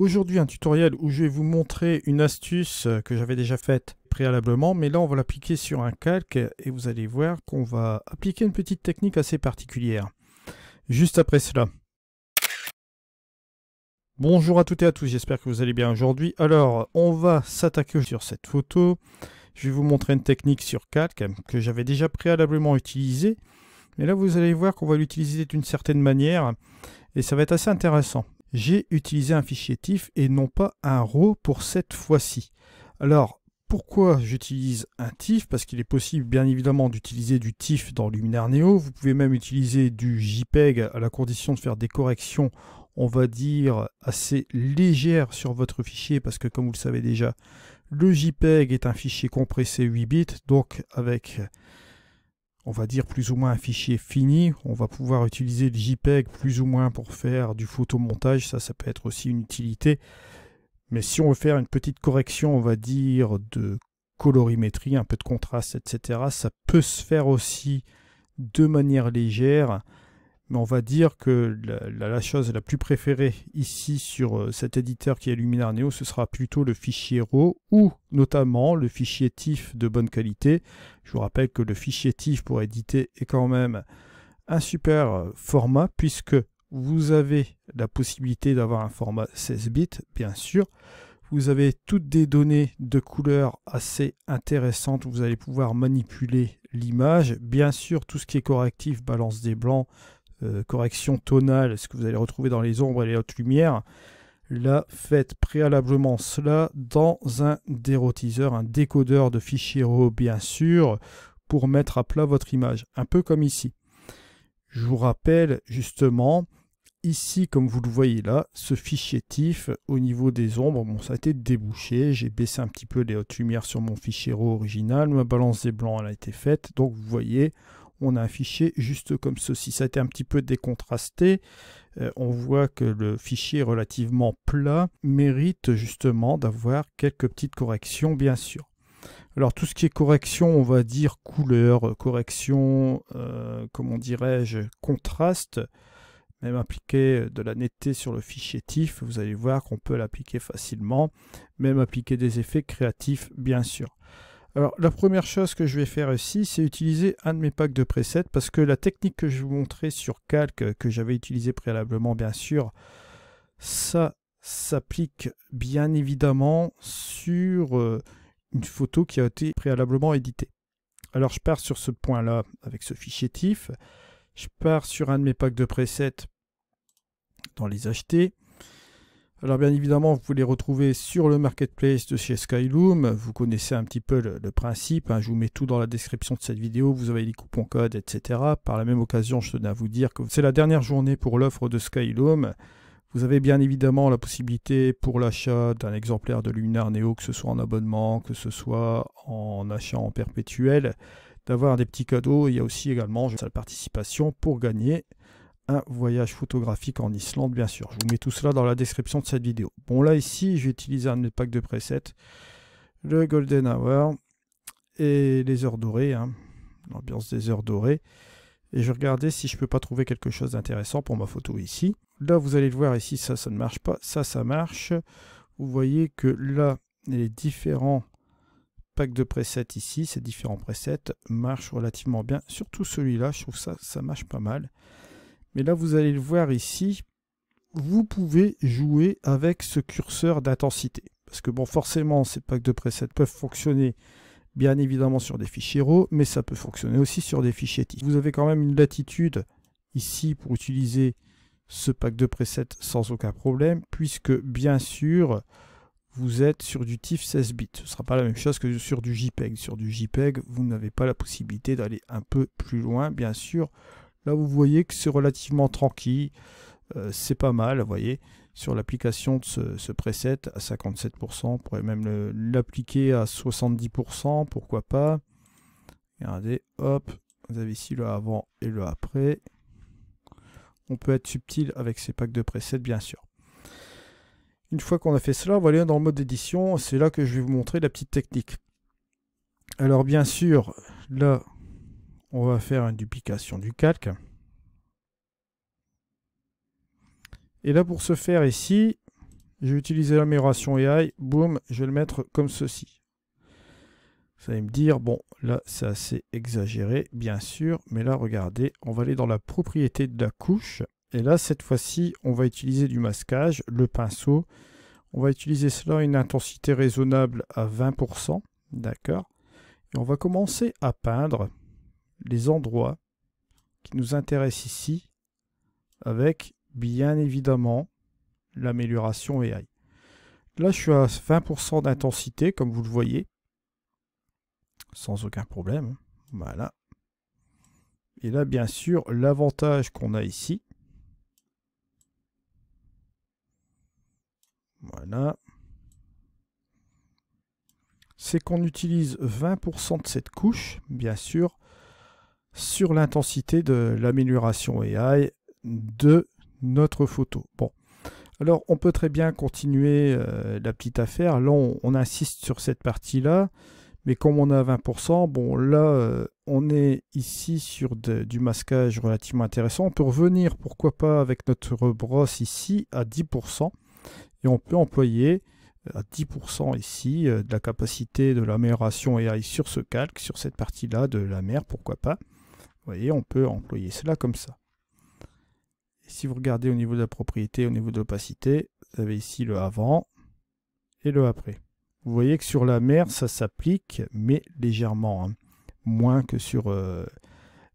Aujourd'hui un tutoriel où je vais vous montrer une astuce que j'avais déjà faite préalablement, mais là on va l'appliquer sur un calque et vous allez voir qu'on va appliquer une petite technique assez particulière. Juste après cela. Bonjour à toutes et à tous, j'espère que vous allez bien aujourd'hui. Alors on va s'attaquer sur cette photo. Je vais vous montrer une technique sur calque que j'avais déjà préalablement utilisée. Mais là vous allez voir qu'on va l'utiliser d'une certaine manière et ça va être assez intéressant j'ai utilisé un fichier TIFF et non pas un RAW pour cette fois-ci. Alors, pourquoi j'utilise un TIFF Parce qu'il est possible, bien évidemment, d'utiliser du TIFF dans Luminar Neo. Vous pouvez même utiliser du JPEG à la condition de faire des corrections, on va dire, assez légères sur votre fichier, parce que, comme vous le savez déjà, le JPEG est un fichier compressé 8 bits, donc avec on va dire plus ou moins un fichier fini. On va pouvoir utiliser le JPEG plus ou moins pour faire du photomontage, ça ça peut être aussi une utilité. Mais si on veut faire une petite correction, on va dire, de colorimétrie, un peu de contraste, etc., ça peut se faire aussi de manière légère mais on va dire que la, chose la plus préférée ici sur euh, cet éditeur qui est Luminar Neo, ce sera plutôt le fichier RAW ou notamment le fichier TIFF de bonne qualité. Je vous rappelle que le fichier TIFF pour éditer est quand même un super euh, format puisque vous avez la possibilité d'avoir un format 16 bits, bien sûr. Vous avez toutes des données de couleurs assez intéressantes. Vous allez pouvoir manipuler l'image. Bien sûr, tout ce qui est correctif, balance des blancs, euh, correction tonale, ce que vous allez retrouver dans les ombres et les hautes lumières. Là, faites préalablement cela dans un dérotiseur, un décodeur de fichiers RAW bien sûr, pour mettre à plat votre image, un peu comme ici. Je vous rappelle justement, ici comme vous le voyez là, ce fichier TIFF au niveau des ombres, bon ça a été débouché, j'ai baissé un petit peu les hautes lumières sur mon fichier RAW original, ma balance des blancs elle a été faite, donc vous voyez, on a un fichier juste comme ceci. Ça a été un petit peu décontrasté. Euh, on voit que le fichier relativement plat mérite justement d'avoir quelques petites corrections, bien sûr. Alors tout ce qui est correction, on va dire couleur, correction, euh, comment dirais-je, contraste, même appliquer de la netteté sur le fichier TIFF, vous allez voir qu'on peut l'appliquer facilement, même appliquer des effets créatifs, bien sûr. Alors la première chose que je vais faire ici, c'est utiliser un de mes packs de presets parce que la technique que je vous montrer sur calque que j'avais utilisé préalablement bien sûr, ça s'applique bien évidemment sur euh, une photo qui a été préalablement éditée. Alors je pars sur ce point-là avec ce fichier TIFF, je pars sur un de mes packs de presets dans les acheter, alors bien évidemment, vous pouvez les retrouver sur le marketplace de chez Skyloom. Vous connaissez un petit peu le, principe. Hein. Je vous mets tout dans la description de cette vidéo. Vous avez les coupons codes, etc. Par la même occasion, je tenais à vous dire que c'est la dernière journée pour l'offre de Skyloom. Vous avez bien évidemment la possibilité pour l'achat d'un exemplaire de Luminar Neo, que ce soit en abonnement, que ce soit en achat en perpétuel, d'avoir des petits cadeaux. Il y a aussi également la participation pour gagner voyage photographique en Islande, bien sûr. Je vous mets tout cela dans la description de cette vidéo. Bon, là, ici, j'ai utilisé un de packs de presets, le Golden Hour et les heures dorées, hein. l'ambiance des heures dorées. Et je regardais si je peux pas trouver quelque chose d'intéressant pour ma photo ici. Là, vous allez le voir ici, ça, ça ne marche pas, ça, ça marche. Vous voyez que là, les différents packs de presets ici, ces différents presets marchent relativement bien. Surtout celui-là, je trouve ça, ça marche pas mal. Mais là, vous allez le voir ici, vous pouvez jouer avec ce curseur d'intensité. Parce que bon, forcément, ces packs de presets peuvent fonctionner bien évidemment sur des fichiers RAW, mais ça peut fonctionner aussi sur des fichiers TIF. Vous avez quand même une latitude ici pour utiliser ce pack de presets sans aucun problème, puisque bien sûr, vous êtes sur du TIFF 16 bits. Ce ne sera pas la même chose que sur du JPEG. Sur du JPEG, vous n'avez pas la possibilité d'aller un peu plus loin, bien sûr, Là, vous voyez que c'est relativement tranquille. Euh, c'est pas mal, vous voyez. Sur l'application de ce, ce, preset à 57%, on pourrait même l'appliquer à 70%, pourquoi pas. Regardez, hop, vous avez ici le avant et le après. On peut être subtil avec ces packs de presets, bien sûr. Une fois qu'on a fait cela, on va aller dans le mode édition. C'est là que je vais vous montrer la petite technique. Alors bien sûr, là, on va faire une duplication du calque. Et là, pour ce faire ici, j'ai utilisé l'amélioration AI. Boum, je vais le mettre comme ceci. Vous allez me dire, bon, là, c'est assez exagéré, bien sûr. Mais là, regardez, on va aller dans la propriété de la couche. Et là, cette fois-ci, on va utiliser du masquage, le pinceau. On va utiliser cela à une intensité raisonnable à 20%. D'accord Et on va commencer à peindre les endroits qui nous intéressent ici avec bien évidemment l'amélioration AI. Là, je suis à 20% d'intensité, comme vous le voyez, sans aucun problème. Hein. Voilà. Et là, bien sûr, l'avantage qu'on a ici, voilà, c'est qu'on utilise 20% de cette couche, bien sûr, sur l'intensité de l'amélioration AI de notre photo. Bon, alors on peut très bien continuer euh, la petite affaire. Là, on, insiste sur cette partie-là, mais comme on a 20%, bon, là, euh, on est ici sur du masquage relativement intéressant. On peut revenir, pourquoi pas, avec notre brosse ici à 10%, et on peut employer euh, à 10% ici de la capacité de l'amélioration AI sur ce calque, sur cette partie-là de la mer, pourquoi pas. Vous voyez, on peut employer cela comme ça. si vous regardez au niveau de la propriété, au niveau de l'opacité, vous avez ici le avant et le après. Vous voyez que sur la mer, ça s'applique, mais légèrement. Hein. Moins que sur euh,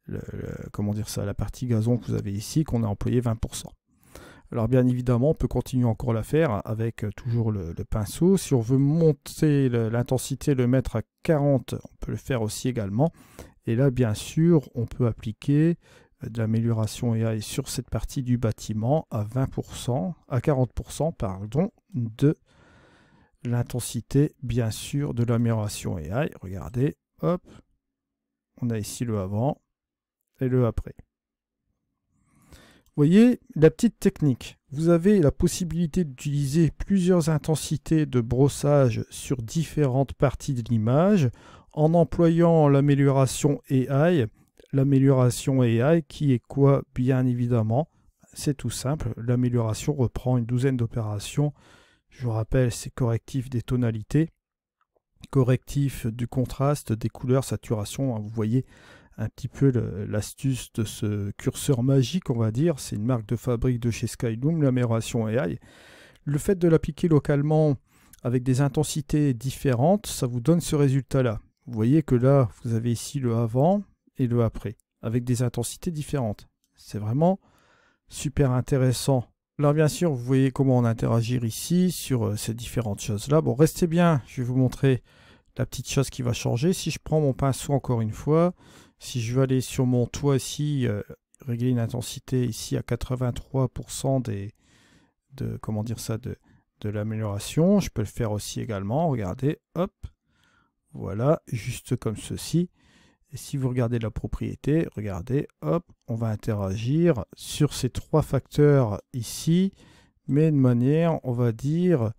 la partie gazon que vous avez ici, qu'on a employé 20%. Alors bien évidemment, on peut continuer encore la faire avec euh, toujours le pinceau. Si on veut monter l'intensité, le mettre à 40, on peut le faire aussi également. Et là, bien sûr, on peut appliquer euh, de l'amélioration AI sur cette partie du bâtiment à 20%, à 40% pardon, de l'intensité, bien sûr, de l'amélioration AI. Regardez, hop, on a ici le avant et le après. Vous voyez la petite technique. Vous avez la possibilité d'utiliser plusieurs intensités de brossage sur différentes parties de l'image en employant l'amélioration AI. L'amélioration AI qui est quoi Bien évidemment, c'est tout simple, l'amélioration reprend une douzaine d'opérations. Je vous rappelle, c'est correctif des tonalités, correctif du contraste, des couleurs, saturation. Hein, vous voyez un petit peu l'astuce de ce curseur magique, on va dire. C'est une marque de fabrique de chez Skyloom, l'amélioration AI. Le fait de l'appliquer localement avec des intensités différentes, ça vous donne ce résultat-là. Vous voyez que là, vous avez ici le avant et le après, avec des intensités différentes. C'est vraiment super intéressant. Alors bien sûr, vous voyez comment on interagir ici sur euh, ces différentes choses-là. Bon, restez bien, je vais vous montrer la petite chose qui va changer. Si je prends mon pinceau encore une fois, si je veux aller sur mon toit ici, euh, régler une intensité ici à 83% des, de, comment dire ça, de l'amélioration, je peux le faire aussi également. Regardez, hop, voilà, juste comme ceci. Et si vous regardez la propriété, regardez, hop, on va interagir sur ces trois facteurs ici, mais de manière, on va dire,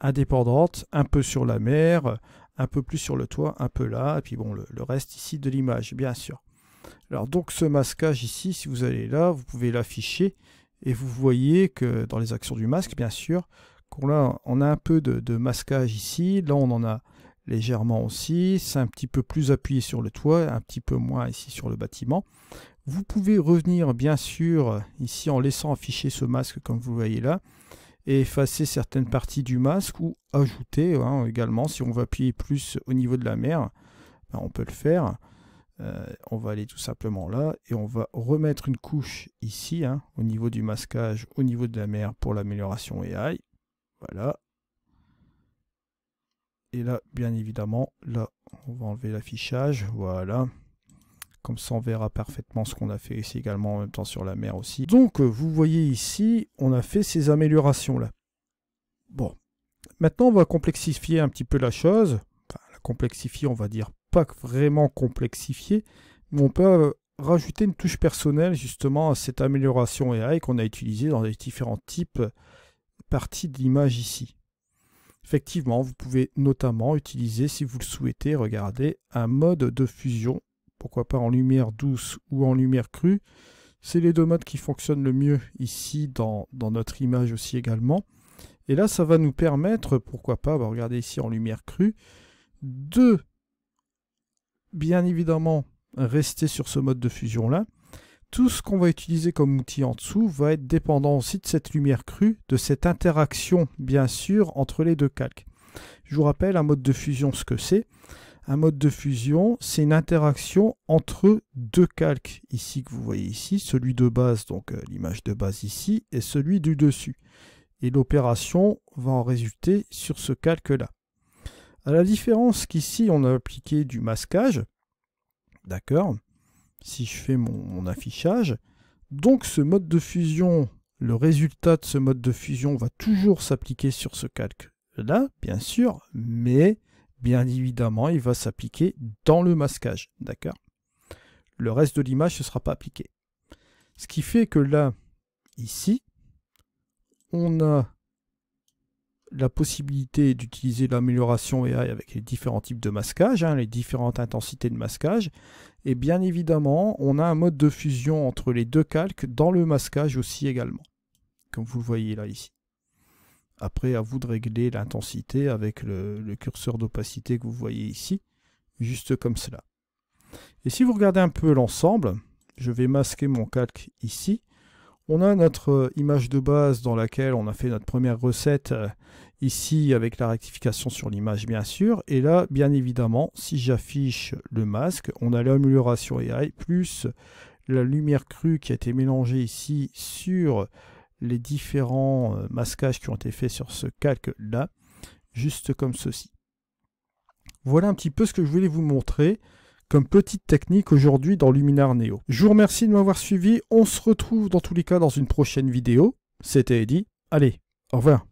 indépendante, un peu sur la mer, un peu plus sur le toit, un peu là, et puis bon, le, reste ici de l'image, bien sûr. Alors donc ce masquage ici, si vous allez là, vous pouvez l'afficher, et vous voyez que dans les actions du masque, bien sûr, qu'on a, on a un peu de masquage ici, là on en a légèrement aussi, c'est un petit peu plus appuyé sur le toit, un petit peu moins ici sur le bâtiment. Vous pouvez revenir bien sûr ici en laissant afficher ce masque comme vous voyez là et effacer certaines parties du masque ou ajouter hein, également si on veut appuyer plus au niveau de la mer, ben, on peut le faire. Euh, on va aller tout simplement là et on va remettre une couche ici hein, au niveau du masquage, au niveau de la mer pour l'amélioration AI. Voilà, et là, bien évidemment, là, on va enlever l'affichage. Voilà. Comme ça, on verra parfaitement ce qu'on a fait ici également en même temps sur la mer aussi. Donc, euh, vous voyez ici, on a fait ces améliorations-là. Bon. Maintenant, on va complexifier un petit peu la chose. la complexifier, on va dire pas vraiment complexifier, mais on peut euh, rajouter une touche personnelle justement à cette amélioration AI qu'on a utilisée dans les différents types euh, parties de l'image ici. Effectivement, vous pouvez notamment utiliser, si vous le souhaitez, regardez, un mode de fusion, pourquoi pas en lumière douce ou en lumière crue. C'est les deux modes qui fonctionnent le mieux ici dans, notre image aussi également. Et là, ça va nous permettre, pourquoi pas, bah regardez ici en lumière crue, de bien évidemment rester sur ce mode de fusion là, tout ce qu'on va utiliser comme outil en dessous va être dépendant aussi de cette lumière crue, de cette interaction bien sûr entre les deux calques. Je vous rappelle un mode de fusion ce que c'est. Un mode de fusion, c'est une interaction entre deux calques ici que vous voyez ici, celui de base, donc euh, l'image de base ici, et celui du dessus. Et l'opération va en résulter sur ce calque-là. À la différence qu'ici on a appliqué du masquage, d'accord, si je fais mon, affichage. Donc ce mode de fusion, le résultat de ce mode de fusion va toujours s'appliquer sur ce calque-là, bien sûr, mais bien évidemment, il va s'appliquer dans le masquage, d'accord Le reste de l'image ne sera pas appliqué. Ce qui fait que là, ici, on a la possibilité d'utiliser l'amélioration AI avec les différents types de masquage, hein, les différentes intensités de masquage. Et bien évidemment, on a un mode de fusion entre les deux calques dans le masquage aussi également, comme vous le voyez là ici. Après, à vous de régler l'intensité avec le curseur d'opacité que vous voyez ici, juste comme cela. Et si vous regardez un peu l'ensemble, je vais masquer mon calque ici, on a notre euh, image de base dans laquelle on a fait notre première recette euh, ici avec la rectification sur l'image bien sûr. Et là, bien évidemment, si j'affiche le masque, on a l'amélioration AI plus la lumière crue qui a été mélangée ici sur les différents euh, masquages qui ont été faits sur ce calque-là, juste comme ceci. Voilà un petit peu ce que je voulais vous montrer comme petite technique aujourd'hui dans Luminar Neo. Je vous remercie de m'avoir suivi, on se retrouve dans tous les cas dans une prochaine vidéo. C'était Eddy, allez, au revoir.